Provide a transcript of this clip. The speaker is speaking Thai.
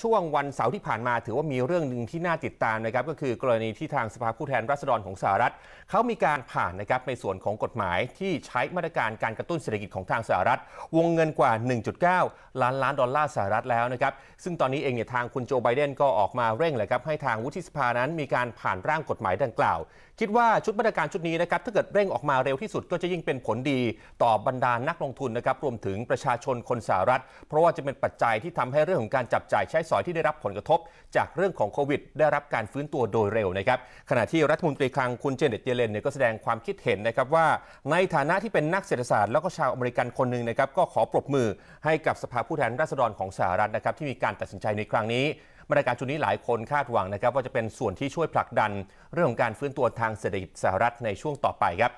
ช่วงวันเสาร์ที่ผ่านมาถือว่ามีเรื่องหนึ่งที่น่าติดตามนะครับก็คือกรณีที่ทางสภาผู้แทนราษฎรของสหรัฐ เขามีการผ่านนะครับในส่วนของกฎหมายที่ใช้มาตรการการกระตุ้นเศรษฐกิจของทางสหรัฐ วงเงินกว่า 1.9 ล้านล้านดอลลาร์สหรัฐแล้วนะครับซึ่งตอนนี้เองเนี่ยทางคุณโจไบเดนก็ออกมาเร่งเลยครับให้ทางวุฒิสภานั้นมีการผ่านร่างกฎหมายดังกล่าว คิดว่าชุดมาตรการชุดนี้นะครับถ้าเกิดเร่งออกมาเร็วที่สุดก็จะยิ่งเป็นผลดีต่อบรรดานักลงทุนนะครับรวมถึงประชาชนคนสหรัฐ เพราะว่าจะเป็นปัจจัยที่ทำให้เรื่องของการจับจ่ายใช้สอยที่ได้รับผลกระทบจากเรื่องของโควิด ได้รับการฟื้นตัวโดยเร็วนะครับ ขณะที่รัฐมนตรีคลังคุณเจเน็ตเยเลนเนี่ยก็แสดงความคิดเห็นนะครับว่าในฐานะที่เป็นนักเศรษฐศาสตร์แล้วก็ชาวอเมริกันคนหนึ่งนะครับ ก็ขอปรบมือให้กับสภาผู้แทนราษฎรของสหรัฐนะครับที่มีการตัดสินใจในครั้งนี้มาตรการชุดนี้หลายคนคาดหวังนะครับว่าจะเป็นส่วนที่ช่วยผลักดัน เรื่องของการฟื้นตัวทางเศรษฐกิจสหรัฐในช่วงต่อไปครับ